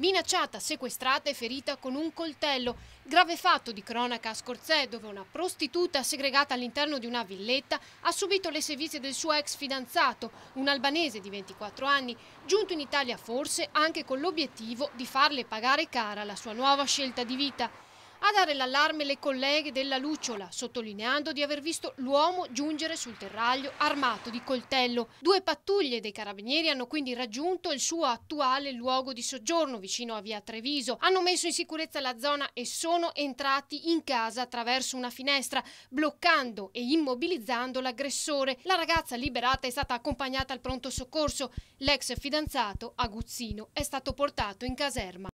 minacciata, sequestrata e ferita con un coltello. Grave fatto di cronaca a Scorzè, dove una prostituta segregata all'interno di una villetta ha subito le servizie del suo ex fidanzato, un albanese di 24 anni, giunto in Italia forse anche con l'obiettivo di farle pagare cara la sua nuova scelta di vita. A dare l'allarme le colleghe della Lucciola, sottolineando di aver visto l'uomo giungere sul terraglio armato di coltello. Due pattuglie dei carabinieri hanno quindi raggiunto il suo attuale luogo di soggiorno vicino a via Treviso. Hanno messo in sicurezza la zona e sono entrati in casa attraverso una finestra, bloccando e immobilizzando l'aggressore. La ragazza liberata è stata accompagnata al pronto soccorso. L'ex fidanzato, Aguzzino, è stato portato in caserma.